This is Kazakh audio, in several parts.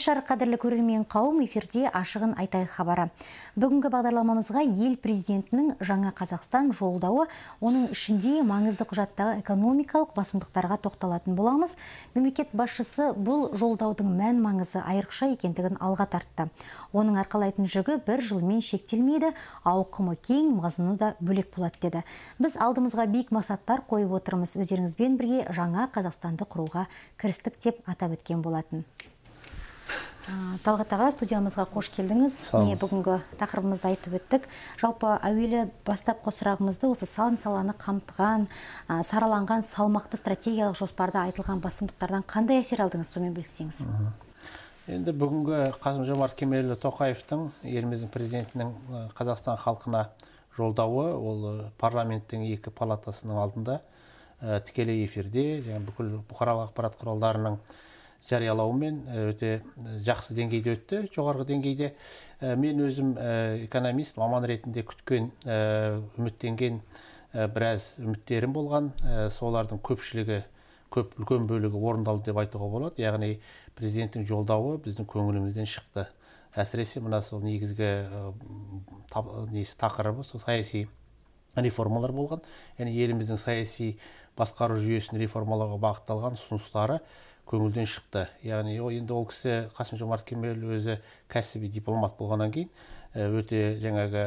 жарық қадірлі көрермен қауым эфирде ашығын айтайық хабары бүгінгі бағдарламамызға ел президентінің жаңа қазақстан жолдауы оның ішінде маңызды құжаттағы экономикалық басымдықтарға тоқталатын боламыз мемлекет басшысы бұл жолдаудың мән маңызы айрықша екендігін алға тартты оның арқалайтын жүгі бір жылмен шектелмейді ауқымы кең мазмұны да бөлек болады деді біз алдымызға биік мақсаттар қойып отырмыз өздеріңізбен бірге жаңа қазақстанды құруға кірістік деп атап өткен болатын талғат аға студиямызға қош келдіңіз міне бүгінгі тақырыбымызды айтып өттік жалпы әуелі бастап сұрағымызды осы сан саланы қамтыған сараланған салмақты стратегиялық жоспарда айтылған басымдықтардан қандай әсер алдыңыз сонымен бөліссеңіз енді бүгінгі қасым жомарт кемелұлы тоқаевтың еліміздің президентінің қазақстан халқына жолдауы ол парламенттің екі палатасының алдында тікелей эфирде және бүкіл бұқаралық ақпарат құралдарының жариялауымен э, өте э, жақсы деңгейде өтті жоғарғы деңгейде э, мен өзім экономист маман ретінде күткен үміттенген біраз үміттерім болған солардың көпшілігі көп үлкен бөлігі орындалды деп айтуға болады яғни президенттің жолдауы біздің көңілімізден шықты әсіресе мына сол негізгі несі тақырыбы сол саяси реформалар болған яғни еліміздің саяси басқару жүйесін реформалауға бағытталған ұсыныстары көңілден шықты яғни енді ол кісі қасым жомарт кемел өзі кәсіби дипломат болғаннан кейін өте жаңағы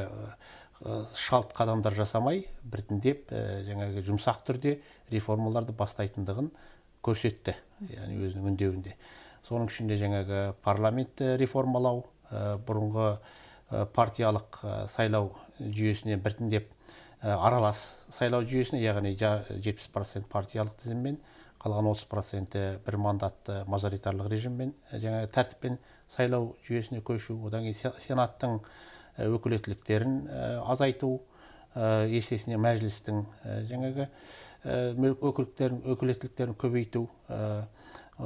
шалт қадамдар жасамай біртіндеп жаңағы жұмсақ түрде реформаларды бастайтындығын көрсетті яғни өзінің үндеуінде соның ішінде жаңағы парламент реформалау бұрынғы партиялық сайлау жүйесіне біртіндеп аралас сайлау жүйесіне яғни жетпіс процент партиялық тізіммен қалған 30 проценті бір мандатты мажоритарлық режиммен жаңағы тәртіппен сайлау жүйесіне көшу одан кейін сенаттың өкілеттіліктерін азайту есесіне мәжілістің жаңағы өкілдіктерін өкілеттіліктерін көбейту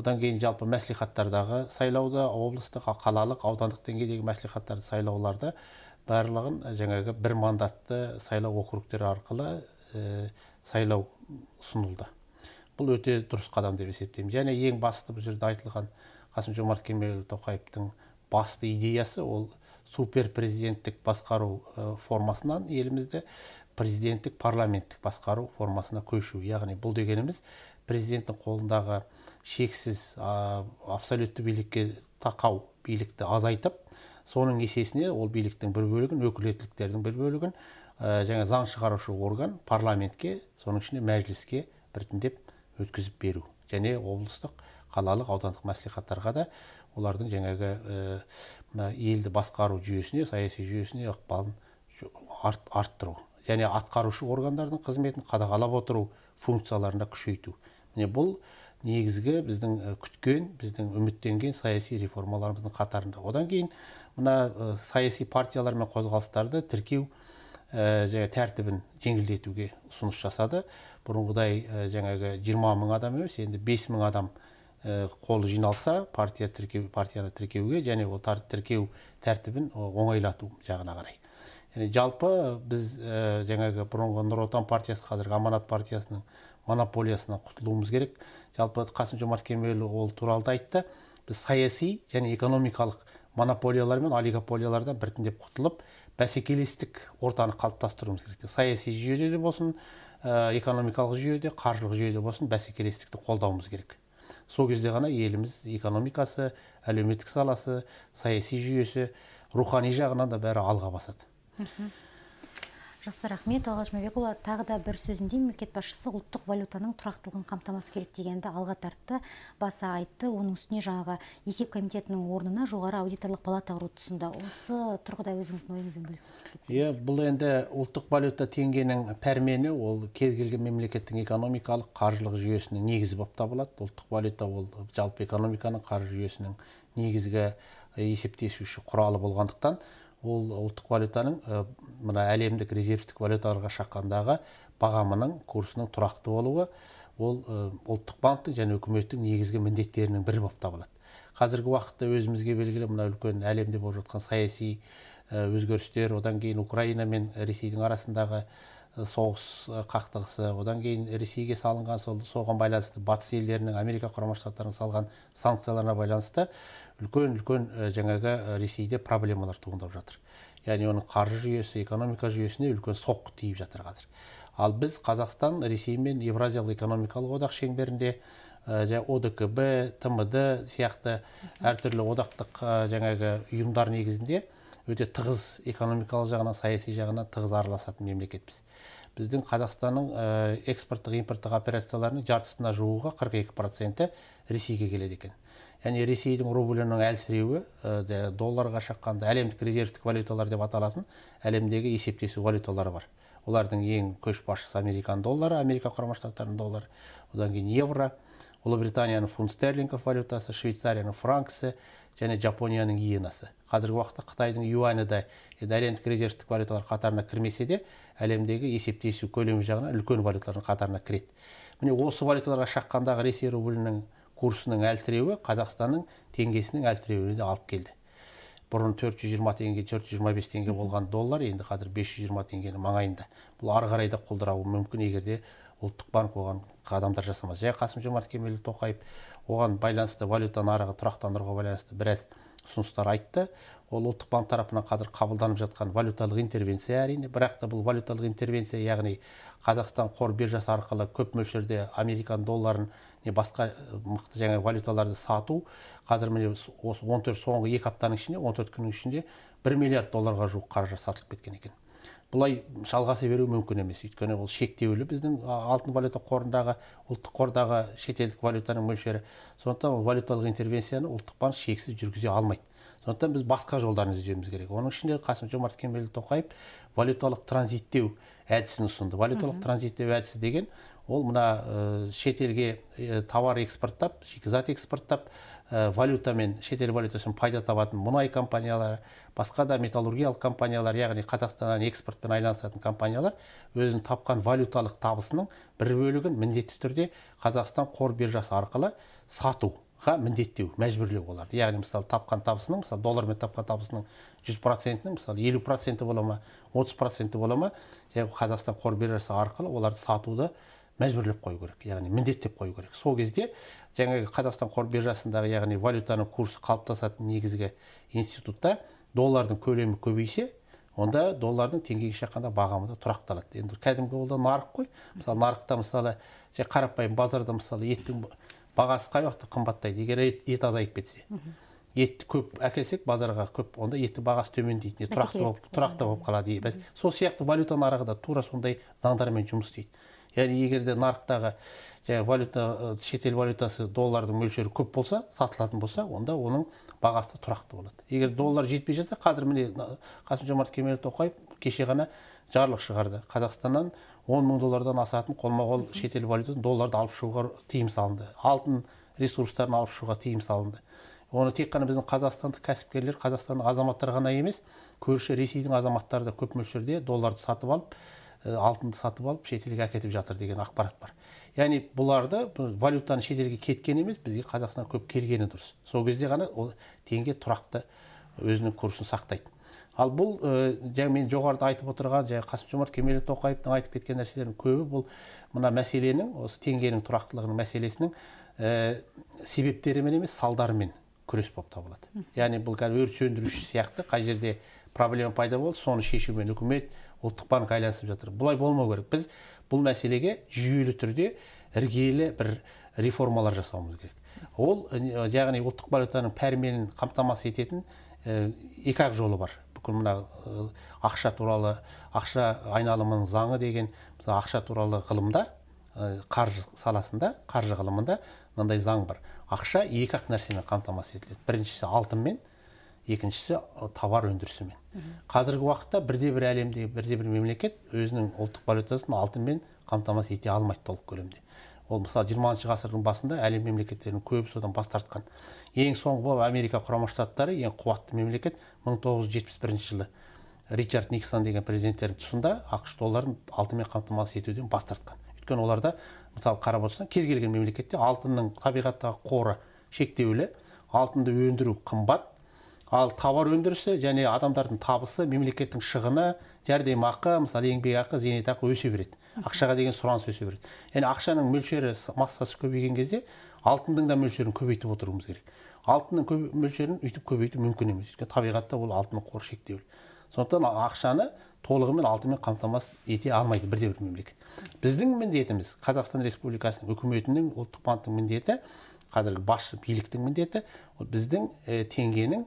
одан кейін жалпы мәслихаттардағы сайлауда облыстық қалалық аудандық деңгейдегі мәслихаттарды сайлауларда барлығын жаңағы бір мандатты сайлау округтері арқылы сайлау ұсынылды бұл өте дұрыс қадам деп есептеймін және ең басты бұл жерде айтылған қасым жомарт кемелұлы тоқаевтың басты идеясы ол супер президенттік басқару формасынан елімізді президенттік парламенттік басқару формасына көшу яғни бұл дегеніміз президенттің қолындағы шексіз абсолютті билікке тақау билікті азайтып соның есесіне ол биліктің бір бөлігін өкілеттіліктердің бір бөлігін ә, жаңа заң шығарушы орган парламентке соның ішінде мәжіліске біртіндеп өткізіп беру және облыстық қалалық аудандық мәслихаттарға да олардың жаңағы э, мына елді басқару жүйесіне саяси жүйесіне ықпалын арт, арттыру және атқарушы органдардың қызметін қадағалап отыру функцияларына күшейту міне бұл негізгі біздің э, күткен біздің үміттенген саяси реформаларымыздың қатарында одан кейін мына э, саяси партиялар мен қозғалыстарды тіркеу ә, тәртібін жеңілдетуге ұсыныс жасады бұрынғыдай жаңағы жиырма мың адам емес енді бес мың адам қолы жиналса партия тіркеу партияны тіркеуге және ол тіркеу тәртібін оңайлату жағына қарай яғни жалпы біз жаңағы бұрынғы нұр отан партиясы қазіргі аманат партиясының монополиясынан құтылуымыз керек жалпы қасым жомарт кемелұлы ол туралы да айтты біз саяси және экономикалық монополиялар мен олигополиялардан біртіндеп құтылып бәсекелестік ортаны қалыптастыруымыз керек саяси жүйеде де болсын Э, экономикалық жүйеде қаржылық жүйеде болсын бәсекелестікті қолдауымыз керек сол кезде ғана еліміз экономикасы әлеуметтік саласы саяси жүйесі рухани жағынан да бәрі алға басады жақсы рахмет алғаш жұмабекұлы тағы да бір сөзінде мемлекет басшысы ұлттық валютаның тұрақтылығын қамтамасыз керек дегенді алға тартты баса айтты оның үстіне жаңағы есеп комитетінің орнына жоғары аудиторлық палата құруды ұсынды осы тұрғыда өзіңіздің ойыңызбен бөлісіп кетсеңіз иә бұл енді ұлттық валюта теңгенің пәрмені ол кез келген мемлекеттің экономикалық қаржылық жүйесінің негізі болып табылады ұлттық валюта ол жалпы экономиканың қаржы жүйесінің негізгі э, есептесуші құралы болғандықтан ол ұлттық валютаның мына әлемдік резервтік валюталарға шаққандағы бағамының курсының тұрақты болуы ол ұлттық банктің және үкіметтің негізгі міндеттерінің бірі болып табылады қазіргі уақытта өзімізге белгілі мына үлкен әлемде болып жатқан саяси өзгерістер одан кейін украина мен ресейдің арасындағы соғыс қақтығысы одан кейін ресейге салынған сол соған байланысты батыс елдерінің америка құрама штаттарының салған санкцияларына байланысты үлкен үлкен жаңағы ресейде проблемалар туындап жатыр яғни оның қаржы жүйесі экономика жүйесіне үлкен соққы тиіп жатыр қазір ал біз қазақстан ресеймен евразиялық экономикалық одақ шеңберінде жаңа одкб тмд сияқты әртүрлі одақтық жаңағы ұйымдар негізінде өте тығыз экономикалық жағынан саяси жағынан тығыз араласатын мемлекетпіз біздің қазақстанның экспорттық импорттық операцияларының жартысына жуығы 42 екі проценті ресейге келеді екен және ресейдің рублінің әлсіреуі ә, долларға шаққанда әлемдік резервтік валюталар деп аталатын әлемдегі есептесу валюталары бар олардың ең көшбасшысы американ доллары америка құрама штаттарының доллары одан кейін евро ұлыбританияның фунт стерлингов валютасы швейцарияның Франксы және жапонияның иенасы қазіргі уақытта қытайдың юані да енді әлемдік резервтік валюталар қатарына кірмесе де әлемдегі есептесу көлемі жағынан үлкен валюталардың қатарына кіреді міне осы валюталарға шаққандағы ресей рублінің курсының әлсіреуі қазақстанның теңгесінің әлсіреуіне де алып келді бұрын 420 теңге 425 теңге болған доллар енді қазір 520 теңгенің маңайында бұл ары қарай да құлдырауы мүмкін егер де ұлттық банк оған қадамдар жасамаса жай қасым жомарт кемелұлы тоқаев оған байланысты валюта нарығын тұрақтандыруға байланысты біраз ұсыныстар айтты ол ұлттық банк тарапынан қазір қабылданып жатқан валюталық интервенция әрине бірақ та бұл валюталық интервенция яғни қазақстан қор биржасы арқылы көп мөлшерде американ долларын не басқа э, мықты жаңа валюталарды сату қазір міне осы он төрт соңғы екі аптаның ішінде он төрт күннің ішінде бір миллиард долларға жуық қаражат сатылып кеткен екен бұлай жалғаса беру мүмкін емес өйткені ол шектеулі біздің алтын валюта қорындағы ұлттық қордағы шетелдік валютаның мөлшері сондықтан ол валюталық интервенцияны ұлттық банк шексіз жүргізе алмайды сондықтан біз басқа жолдарын іздеуіміз керек оның ішінде қасым жомарт кемелұлы тоқаев валюталық транзиттеу әдісін ұсынды валюталық транзиттеу әдісі деген ол мына э, шетелге э, тауар экспорттап шикізат экспорттап э, валютамен шетел валютасымен пайда табатын мұнай компаниялары басқа да металлургиялық компаниялар яғни қазақстаннан экспортпен айналысатын компаниялар өзінің тапқан валюталық табысының бір бөлігін міндетті түрде қазақстан қор биржасы арқылы сатуға міндеттеу мәжбүрлеу оларды яғни мысалы тапқан табысының мысалы доллармен тапқан табысының жүз процентінің мысалы елу проценті бола ма отыз проценті бола ма қазақстан қор биржасы арқылы оларды сатуды мәжбүрлеп қою керек яғни міндеттеп қою керек сол кезде жаңағы қазақстан қор биржасындағы яғни валютаның курсы қалыптасатын негізгі институтта доллардың көлемі көбейсе онда доллардың теңгеге шаққанда бағамы да тұрақталады енді кәдімгі ол да нарық қой мысалы нарықта мысалы жай қарапайым базарда мысалы еттің бағасы қай уақытта қымбаттайды егер ет, ет азайып кетсе етті көп әкелсек базарға көп онда етті бағасы төмендейді тұрақты болып қалады сол сияқты валюта нарығы да тура сондай заңдармен жұмыс істейді яғни егер де нарықтағы жаңағы валюта шетел валютасы доллардың мөлшері көп болса сатылатын болса онда оның бағасы тұрақты болады егер доллар жетпей жатса қазір міне қасым жомарт кемелұлы тоқаев кеше ғана жарлық шығарды қазақстаннан он мың доллардан асатын қолма қол шетел валютасын долларды алып шығуға тыйым салынды алтын ресурстарын алып шығуға тыйым салынды оны тек қана біздің қазақстандық кәсіпкерлер қазақстандық азаматтар ғана емес көрші ресейдің азаматтары да көп мөлшерде долларды сатып алып Э, алтынды сатып алып шетелге әкетіп жатыр деген ақпарат бар яғни бұларды валютаның шетелге кеткені емес бізге қазақстанға көп келгені дұрыс сол кезде ғана ол теңге тұрақты өзінің курсын сақтайды ал бұл э, жаңа мен жоғарыда айтып отырған жаңағы қасым жомарт кемелұлы тоқаевтың айтып кеткен нәрселерінің көбі бұл мына мәселенің осы теңгенің тұрақтылығының мәселесінің ә, себептерімен емес салдарымен күрес болып табылады яғни бұл қазір өрт сөндіруші сияқты қай жерде проблема пайда болды соны шешумен үкімет ұлттық банк айналысып жатыр бұлай болмау керек біз бұл мәселеге жүйелі түрде іргелі бір реформалар жасауымыз керек ол яғни ұлттық валютаның пәрменін қамтамасыз ететін екі ақ жолы бар бүкіл мына ақша туралы ақша айналымының заңы деген мысалы ақша туралы ғылымда қаржы саласында қаржы ғылымында мынандай заң бар ақша екі ақ нәрсемен қамтамасыз етіледі біріншісі алтынмен екіншісі товар өндірісімен қазіргі уақытта бірде бір әлемдегі бірде бір мемлекет өзінің ұлттық валютасын алтынмен қамтамасыз ете алмайды толық көлемде ол мысалы жиырмасыншы ғасырдың басында әлем мемлекеттерінің көбі содан бас тартқан ең соңғы болып америка құрама штаттары ең қуатты мемлекет 1971 жылы ричард никсон деген президенттердің тұсында ақш долларын алтынмен қамтамасыз етуден бас тартқан өйткені оларда мысалы қарап отырсаң кез келген мемлекетте алтынның табиғаттағы қоры шектеулі алтынды өндіру қымбат ал товар өндірісі және адамдардың табысы мемлекеттің шығыны жәрдемақы мысалы еңбекақы зейнетақы өсе береді ақшаға деген сұраныс өсе береді яғни ақшаның мөлшері массасы көбейген кезде алтынның да мөлшерін көбейтіп отыруымыз керек алтынның көп, мөлшерін өйтіп көбейту мүмкін емес өйткені табиғатта ол алтынның қоры шектеулі сондықтан ақшаны толығымен алтынмен қамтамасыз ете алмайды бірде бір мемлекет біздің міндетіміз қазақстан республикасының үкіметінің ұлттық банктің міндеті қазіргі басшы биліктің міндеті ол біздің э, теңгенің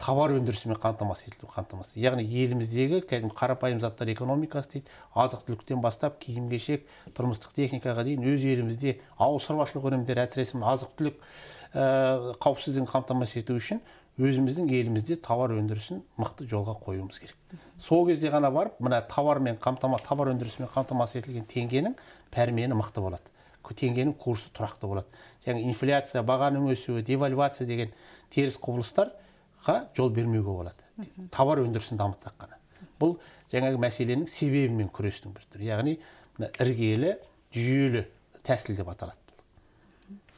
товар өндірісімен қамтамасыз етілу қамтамасыз яғни еліміздегі кәдімгі қарапайым заттар экономикасы дейді азық түліктен бастап киім кешек тұрмыстық техникаға дейін өз елімізде ауыл шаруашылық өнімдері әсіресе азық түлік ә, қауіпсіздігін қамтамасыз ету үшін өзіміздің елімізде товар өндірісін мықты жолға қоюымыз керек сол кезде ғана барып мына товармен қамтама товар өндірісімен қамтамасыз етілген теңгенің пәрмені мықты болады теңгенің курсы тұрақты болады яғни инфляция бағаның өсуі девальвация деген теріс құбылыстар жол бермеуге болады товар өндірісін дамытсақ қана бұл жаңағы мәселенің себебімен күрестің бір түрі яғни мына іргелі жүйелі тәсіл деп аталады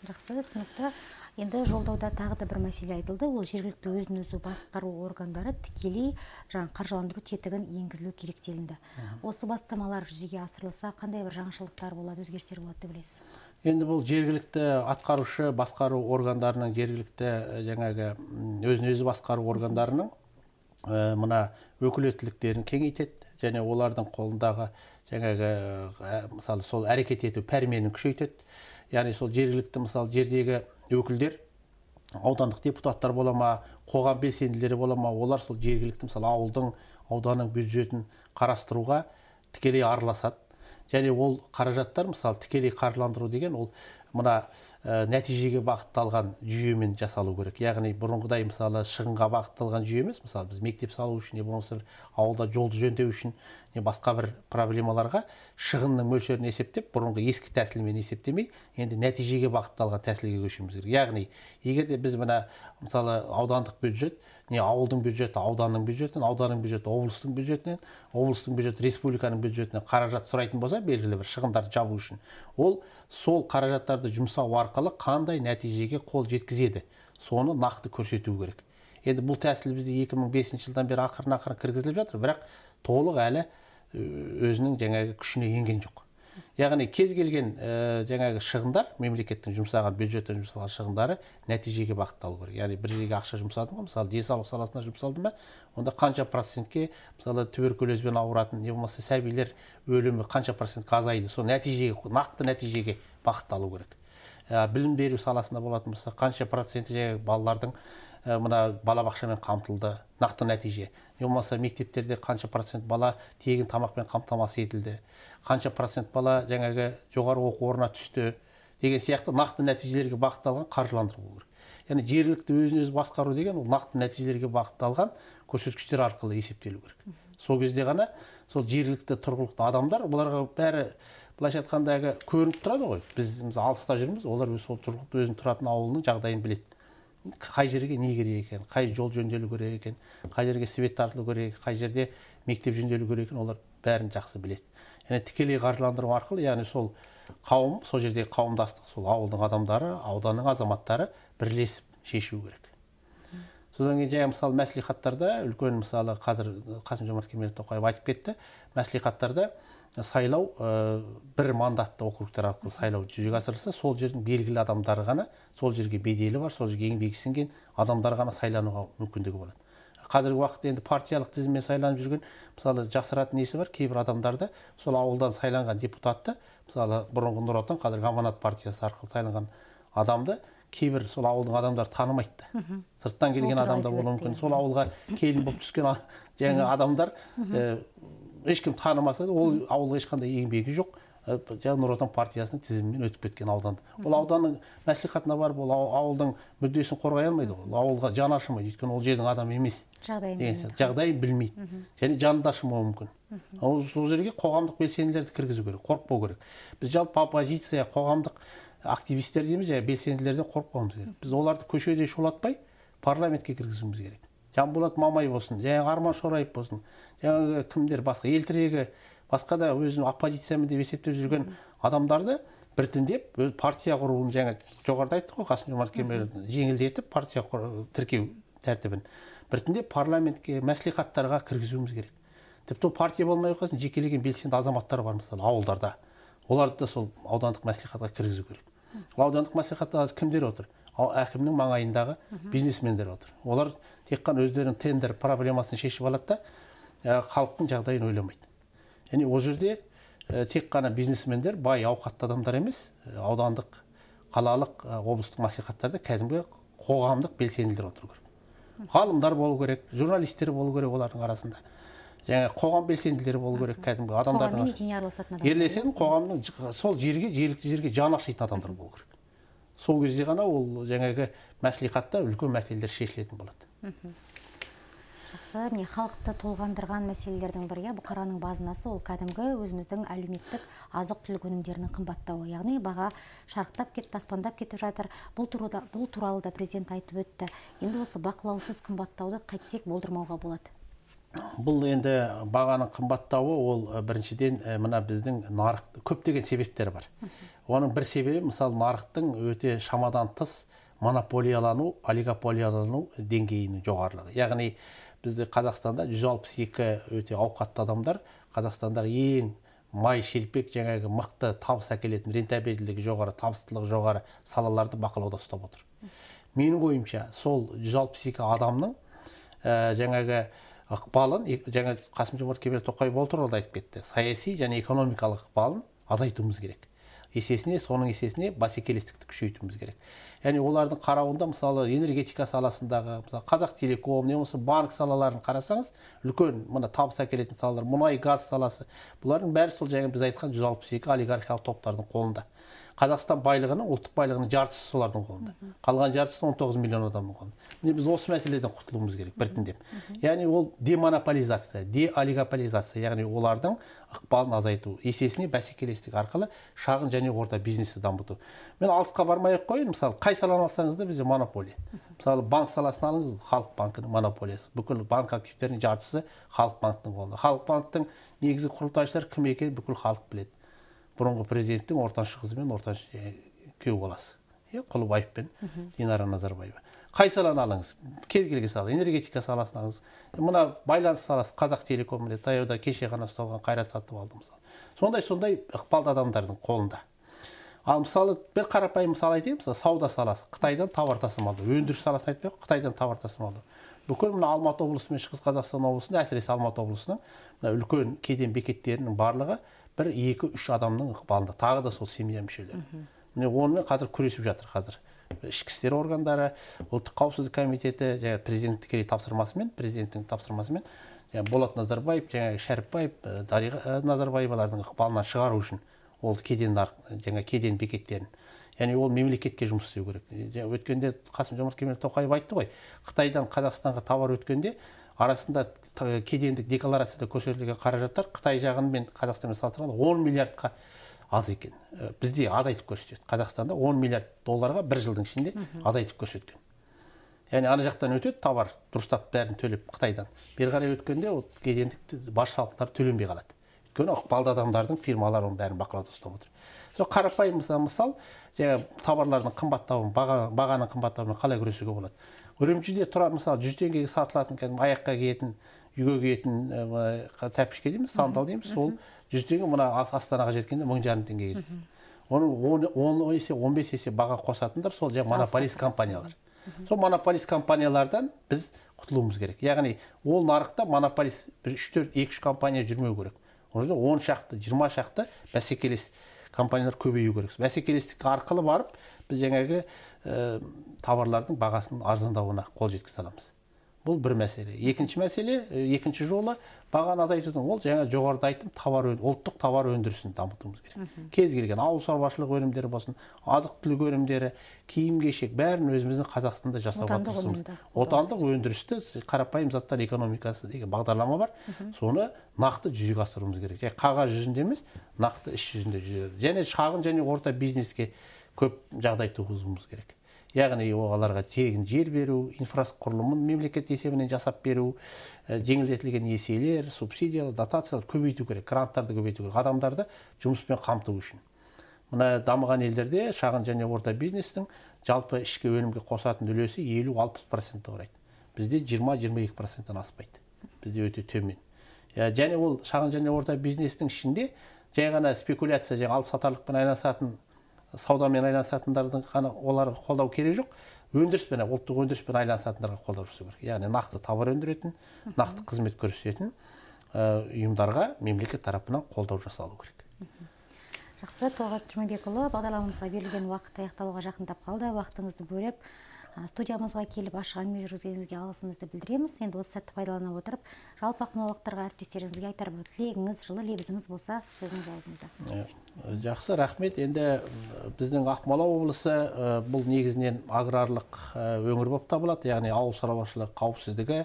жақсы түсінікті енді жолдауда тағы да бір мәселе айтылды ол жергілікті өзін өзі басқару органдары тікелей жаңа қаржыландыру тетігін енгізілу керек делінді осы бастамалар жүзеге асырылса қандай бір жаңашылдықтар болады өзгерістер болады деп ойлайсыз енді бұл жергілікті атқарушы басқару органдарының жергілікті жаңағы өзін өзі басқару органдарының ә, мына өкілеттіліктерін кеңейтеді және олардың қолындағы жаңағы ә, мысалы сол әрекет ету пәрменін күшейтеді яғни сол жергілікті мысалы жердегі өкілдер аудандық депутаттар бола ма қоғам белсенділері бола ма олар сол жергілікті мысалы ауылдың ауданның бюджетін қарастыруға тікелей араласады және ол қаражаттар мысалы тікелей қаржыландыру деген ол мына ә, нәтижеге бағытталған жүйемен жасалу керек яғни бұрынғыдай мысалы шығынға бағытталған жүйе емес мысалы біз мектеп салу үшін не болмаса бір ауылда жолды жөндеу үшін не басқа бір проблемаларға шығынның мөлшерін есептеп бұрынғы ескі тәсілмен есептемей енді нәтижеге бағытталған тәсілге көшуіміз керек яғни егер де біз мына мысалы аудандық бюджет не ауылдың бюджеті ауданның бюджетінен ауданның бюджеті облыстың бюджетінен облыстың бюджеті республиканың бюджетінен қаражат сұрайтын болса белгілі бір шығындарды жабу үшін ол сол қаражаттарды жұмсау арқылы қандай нәтижеге қол жеткізеді соны нақты көрсету керек енді бұл тәсіл бізде 2005 жылдан бері ақырын ақырын кіргізіліп жатыр бірақ толық әлі э, өзінің жаңағы күшіне енген жоқ яғни кез келген ә, жаңағы шығындар мемлекеттің жұмсаған бюджеттен жұмсалған шығындары нәтижеге бағытталу керек яғни бір жерге ақша жұмсадың ма мысалы денсаулық саласына жұмсалды ма онда қанша процентке мысалы туберкулезбен ауыратын не болмаса сәбилер өлімі қанша процентке азайды сол нәтижеге нақты нәтижеге бағытталу керек ә, білім беру саласында болатын болса қанша проценті жаңағы балалардың ә, мына балабақшамен қамтылды нақты нәтиже не болмаса мектептерде қанша процент бала тегін тамақпен қамтамасыз етілді қанша процент бала жаңағы жоғары оқу орнына түсті деген сияқты нақты нәтижелерге бағытталған қаржыландыру болу керек яғни жергілікті өзін өзі басқару деген ол нақты нәтижелерге бағытталған көрсеткіштер арқылы есептелу керек сол кезде ғана сол жергілікті тұрғылықты адамдар оларға бәрі былайша айтқанда көрініп тұрады ғой біз мысалы алыста жүрміз олар сол тұрғылықты өзінің тұратын ауылының жағдайын біледі қай жерге не керек екен қай жол жөнделу керек екен қай жерге свет тартылу керек қай жерде мектеп жөнделу керек екен олар бәрін жақсы білет. яғни тікелей қаржыландыру арқылы яғни сол қауым сол жердегі қауымдастық сол ауылдың адамдары ауданның азаматтары бірлесіп шешу керек содан кейін жаңа мысалы мәслихаттарда үлкен мысалы қазір қасым жомарт кемелұлы тоқаев айтып кетті мәслихаттарда сайлау ә, бір мандатты округтар арқылы сайлау жүзеге асырылса сол жердің белгілі адамдары ғана сол жерге беделі бар сол жерге еңбегі сіңген адамдар ғана сайлануға мүмкіндігі болады қазіргі уақытта енді партиялық тізіммен сайланып жүрген мысалы жасыратын несі бар кейбір адамдарды сол ауылдан сайланған депутатты мысалы бұрынғы нұр отан қазіргі аманат партиясы арқылы сайланған адамды кейбір сол ауылдың адамдары танымайды да сырттан келген адамдар болуы мүмкін сол ауылға келін болып түскен жаңағы адамдар э, ешкім танымаса ол ауылға ешқандай еңбегі жоқ э, жаңа нұр отан партиясының тізімімен өтіп кеткен аудан ол ауданның мәслихатына барып ол ауылдың мүддесін қорғай алмайды ол ауылға жаны ашымайды өйткені ол жердің адамы емес жағдайын жағдайын білмейді және жаны да ашымауы мүмкін Ауыл сол жерге қоғамдық белсенділерді кіргізу керек қорықпау керек біз жалпы оппозиция қоғамдық активистер дейміз жаңағы белсенділерден қорықпауымыз керек біз оларды көшеде шулатпай парламентке кіргізуіміз керек жанболат мамай болсын жаңағы арман шораев болсын жаңағы кімдер басқа ел тірегі басқа да өзін оппозициямын деп есептеп жүрген адамдарды біртіндеп өз партия құруын жаңа жоғарыда айттық қой қасым жомарт кемелұлы жеңілдетіп партия тіркеу тәртібін біртіндеп парламентке мәслихаттарға кіргізуіміз керек тіпті партия болмай ақ жекелеген белсенді азаматтар бар мысалы ауылдарда оларды да сол аудандық мәслихатқа кіргізу керек аудандық мәслихатта қазір кімдер отыр әкімнің маңайындағы бизнесмендер отыр олар тек қана өздерінің тендер проблемасын шешіп алады да ә, халықтың жағдайын ойламайды яғни ол жерде ә, тек қана бизнесмендер бай ауқатты адамдар емес ә, аудандық қалалық облыстық мәслихаттарда кәдімгі қоғамдық белсенділер отыру керек ғалымдар болу керек журналистер болу керек олардың арасында жаңағы қоғам белсенділері болу керек кәдімгі адамдардың етене араласатын адам қоғамның сол жерге жергілікті жерге жаны ашитын адамдар болу керек сол кезде ғана ол жаңағы мәслихатта үлкен мәселелер шешілетін болады жақсы міне халықты толғандырған мәселелердің бірі иә бұқараның базынасы ол кәдімгі өзіміздің әлеуметтік азық түлік өнімдерінің қымбаттауы яғни баға шарықтап кетті аспандап кетіп жатыр бұл бұл туралы да президент айтып өтті енді осы бақылаусыз қымбаттауды қайтсек болдырмауға болады бұл енді бағаның қымбаттауы ол біріншіден мына біздің нарық көптеген себептер бар оның бір себебі мысалы нарықтың өте шамадан тыс монополиялану олигополиялану деңгейінің жоғарылығы яғни бізде қазақстанда 162 өте ауқатты адамдар қазақстандағы ең май шелпек жаңағы мықты табыс әкелетін рентабельділігі жоғары табыстылығы жоғары салаларды бақылауда ұстап отыр менің ойымша сол 162 адамның ә, жаңағы ықпалын жаңа қасым жомарт кемел тоқаев ол туралы да айтып кетті саяси және экономикалық ықпалын азайтуымыз керек есесіне соның есесіне бәсекелестікті күшейтуіміз керек яғни олардың қарауында мысалы энергетика саласындағы мысалы қазақтелеком не болмаса банк салаларын қарасаңыз үлкен мына табыс әкелетін салалар мұнай газ саласы бұлардың бәрі сол жаңа біз айтқан жүз алпыс екі олигархиялық топтардың қолында қазақстан байлығының ұлттық байлығының жартысы солардың қолында қалған жартысы 19 миллион адамның қолында міне біз осы мәселеден құтылуымыз керек біртіндеп яғни ол демонополизация деолигополизация яғни олардың ықпалын азайту есесіне бәсекелестік арқылы шағын және орта бизнесті дамыту мен алысқа бармай ақ қояйын мысалы қай саланы алсаңыз да бізде монополия мысалы банк саласын алыңыз халық банкінің монополиясы бүкіл банк активтерінің жартысы халық банктің қолында халық банктің негізгі құрылтайшылары кім екенін бүкіл халық біледі бұрынғы президенттің ортаншы қызы мен ортаншы күйеу баласы иә құлыбаев пен динара назарбаева қай саланы алыңыз кез келген сала энергетика саласын алыңыз мына байланыс саласы қазақ телеком міне таяуда кеше ғана ұсталған қайрат сатып алды мысалы сондай сондай ықпалды адамдардың қолында ал мысалы бір қарапайым мысал айтайын мысалы сауда саласы қытайдан тауар тасымалдау өндіріс саласын айтпай ақ қытайдан тауар тасымалдау бүкіл мына алматы облысы мен шығыс қазақстан облысында әсіресе алматы облысының мына үлкен кеден бекеттерінің барлығы бір екі үш адамның ықпалында тағы да сол семья мүшелері міне онымен қазір күресіп жатыр қазір ішкі істер органдары ұлттық қауіпсіздік комитеті жаңағы президенттің тікелей тапсырмасымен президенттің тапсырмасымен болат назарбаев жаңағы шәріпбаев дариға назарбаевалардың ықпалынан шығару үшін ол кеден жаңағы кеден бекеттерін яғни ол мемлекетке жұмыс істеу керек өткенде қасым жомарт кемел тоқаев айтты ғой қытайдан қазақстанға товар өткенде арасында кедендік декларацияда көрсетілген қаражаттар қытай жағын мен қазақстанмен салыстырғанда он миллиардқа аз екен бізде азайтып көрсетеді қазақстанда 10 миллиард долларға бір жылдың ішінде азайтып көрсеткен яғни ана жақтан өтеді товар дұрыстап бәрін төлеп қытайдан бері қарай өткенде ол кедендік баж салықтары төленбей қалады өйткені ықпалды адамдардың фирмалары оның бәрін бақылауда ұстап отыр сол қарапайым мысалы мысал жаңағы тауарлардың қымбаттауын баға, бағаның қымбаттауымен қалай күресуге болады үрімжіде тұра мысалы жүз теңгеге сатылатын кәдімгі аяққа киетін үйге киетін тәпішке дейміз сандал дейміз сол жүз теңге мына астанаға жеткенде мың жарым теңгеге оның оны он есе он бес есе баға қосатындар сол жаңағы монополист компаниялар сол монополист компаниялардан біз құтылуымыз керек яғни ол нарықта монополист бір үш төрт екі үш компания жүрмеу керек ол жерде он шақты жиырма шақты бәсекелес компаниялар көбею керек бәсекелестік арқылы барып біз жаңағы ә, тауарлардың бағасының арзандауына қол жеткізе аламыз бұл бір мәселе екінші мәселе екінші жолы бағаны азайтудың ол жаңа жоғарыда айттым товар ұлттық товар өндірісін дамытуымыз керек кез келген ауыл шаруашылығы өнімдері болсын азық түлік өнімдері киім кешек бәрін өзіміздің қазақстанда жасауға тырысуымыз отандық өндірісті қарапайым заттар экономикасы деген бағдарлама бар соны нақты жүзеге асыруымыз керек жай қағаз жүзінде емес нақты іс жүзінде және шағын және орта бизнеске көп жағдай туғызуымыз керек яғни оларға тегін жер беру инфрақұрылымын мемлекет есебінен жасап беру жеңілдетілген несиелер субсидиялар дотациялар көбейту керек гранттарды көбейту керек адамдарды жұмыспен қамту үшін мына дамыған елдерде шағын және орта бизнестің жалпы ішкі өнімге қосатын үлесі елу алпыс процентті құрайды бізде жиырма жиырма екі проценттен аспайды бізде өте төмен және ол шағын және орта бизнестің ішінде жай ғана спекуляция жаңағы алып сатарлықпен айналысатын саудамен айналысатындардың ғана оларға қолдау керек жоқ өндіріспен ұлттық өндіріспен айналысатындарға қолдау жасау керек яғни нақты товар өндіретін нақты қызмет көрсететін э, ұйымдарға мемлекет тарапынан қолдау жасалу керек жақсы талғат жұмабекұлы бағдарламамызға берілген уақыт аяқталуға жақындап қалды уақытыңызды бөліп студиямызға келіп ашық әңгіме жүргізгеніңізге алғысымызды білдіреміз енді осы сәтті пайдалана отырып жалпы ақмолалықтарға әріптестеріңізге айтар бір тілегіңіз жылы лебізіңіз болса сөзіңіз аузыңызда жақсы рахмет енді біздің ақмола облысы бұл негізінен аграрлық өңір болып табылады яғни ауыл шаруашылығы қауіпсіздігі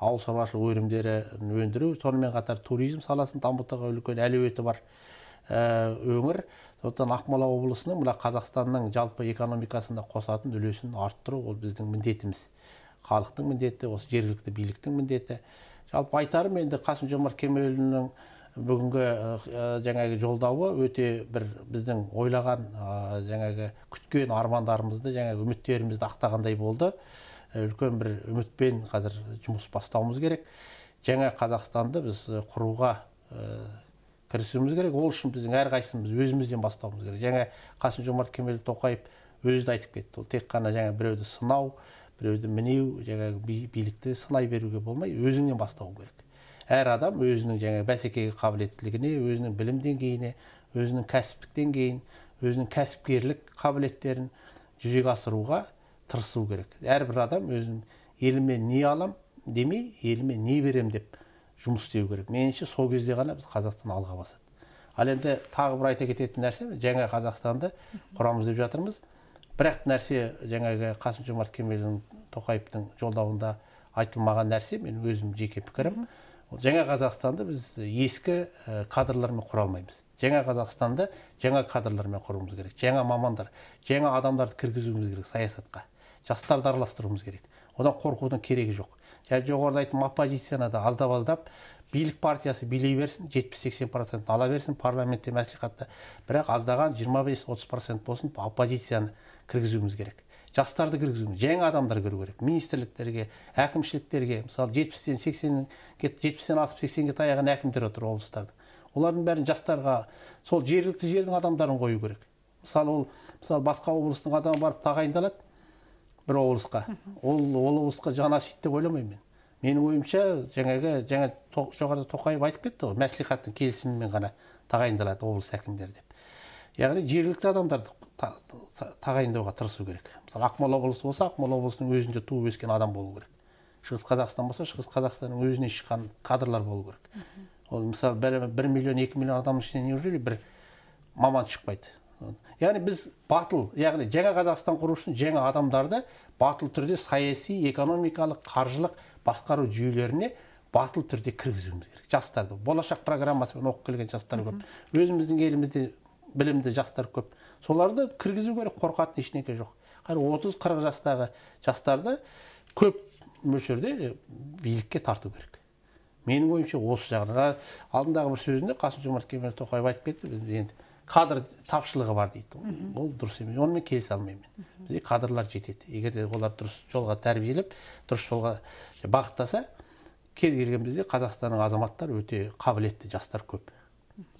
ауыл шаруашылығы өнімдерін өндіру сонымен қатар туризм саласын дамытуға үлкен әлеуеті бар өңір сондықтан ақмола облысының мына қазақстанның жалпы экономикасына қосатын үлесін арттыру ол біздің міндетіміз халықтың міндеті осы жергілікті биліктің міндеті жалпы айтарым енді қасым жомарт кемелұлының бүгінгі ә, жаңағы жолдауы өте бір біздің ойлаған ә, жаңағы күткен армандарымызды жаңағы үміттерімізді ақтағандай болды үлкен бір үмітпен қазір жұмыс бастауымыз керек жаңа қазақстанды біз құруға кірісуіміз керек ол үшін біздің әрқайсымыз өзімізден бастауымыз керек жаңа қасым жомарт кемелұлы тоқаев өзі де айтып кетті ол тек қана жаңа біреуді сынау біреуді мінеу жаңағы билікті сынай беруге болмай өзіңнен бастау керек әр адам өзінің жаңағы бәсекеге қабілеттілігіне өзінің білім деңгейіне өзінің кәсіптік деңгейін өзінің кәсіпкерлік қабілеттерін жүзеге асыруға тырысу керек әрбір адам өзінің еліме не алам демей еліме не берем деп жұмыс істеу керек меніңше сол кезде ғана біз қазақстан алға басады ал енді тағы бір айта кететін нәрсе жаңа қазақстанды құрамыз деп жатырмыз бірақ нәрсе жаңағы қасым жомарт кемелұлы тоқаевтың жолдауында айтылмаған нәрсе мен өзім жеке пікірім жаңа қазақстанды біз ескі кадрлармен құра алмаймыз жаңа қазақстанды жаңа кадрлармен құруымыз керек жаңа мамандар жаңа адамдарды кіргізуіміз керек саясатқа жастарды араластыруымыз керек одан қорқудың керегі жоқ және жоғарыда айттым оппозицияны да аздап аздап билік партиясы билей берсін жетпіс сексен процент ала берсін парламентте мәслихатта бірақ аздаған жиырма бес отыз процент болсын оппозицияны кіргізуіміз керек жастарды кіргізуіміз жаңа адамдар кіру керек министрліктерге әкімшіліктерге мысалы жетпістен сексенге жетпістен асып сексенге таяған әкімдер отыр облыстардың олардың бәрін жастарға сол жергілікті жердің адамдарын қою керек мысалы ол мысалы басқа облыстың адамы барып тағайындалады бір облысқа ол ол облысқа ашиды деп ойламаймын мен менің ойымша жаңағы жаңа жоғарыда тоқаев айтып кетті ғой мәслихаттың келісімімен ғана тағайындалады облыс әкімдері деп яғни жергілікті адамдарды тағайындауға тырысу керек мысалы ақмола облысы болса ақмола облысының өзінде туып өскен адам болу керек шығыс қазақстан болса шығыс қазақстанның өзінен шыққан кадрлар болу керек ол мысалы бір миллион екі миллион адамның ішінен неужели бір маман шықпайды яғни біз батыл яғни жаңа қазақстан құру үшін жаңа адамдарды батыл түрде саяси экономикалық қаржылық басқару жүйелеріне батыл түрде кіргізуіміз керек жастарды болашақ программасымен оқып келген жастар көп өзіміздің елімізде білімді жастар көп соларды кіргізу керек қорқатын ештеңке жоқ қазір отыз қырық жастағы жастарды көп мөлшерде билікке тарту керек менің ойымша осы жағынан алдындағы бір сөзінде қасым жомарт кемелұлы тоқаев айтып кетті енді кадр тапшылығы бар дейді ол дұрыс емес онымен келісе алмаймын мен бізде кадрлар жетеді егер де олар дұрыс жолға тәрбиелеп дұрыс жолға бағыттаса кез келген бізде қазақстанның азаматтары өте қабілетті жастар көп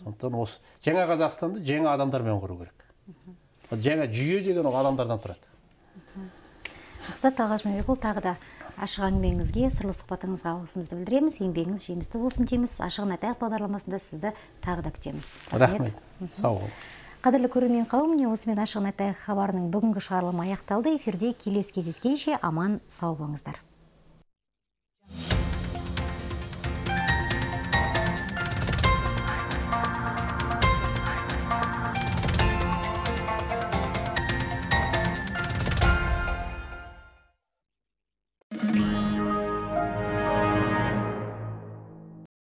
сондықтан осы жаңа қазақстанды жаңа адамдармен құру керек жаңа жүйе деген ол адамдардан тұрады мақсат талғажмерекұлы тағы да ашық әңгімеңізге сырлы сұхбатыңызға алғысымызды білдіреміз еңбегіңіз жемісті болсын дейміз ашығын айтайық бағдарламасында сізді тағы да күтеміз рахмет сау бол қадірлі көрермен қауым міне осымен ашығын айтайық хабарының бүгінгі шығарылымы аяқталды эфирде келесі кездескенше аман сау болыңыздар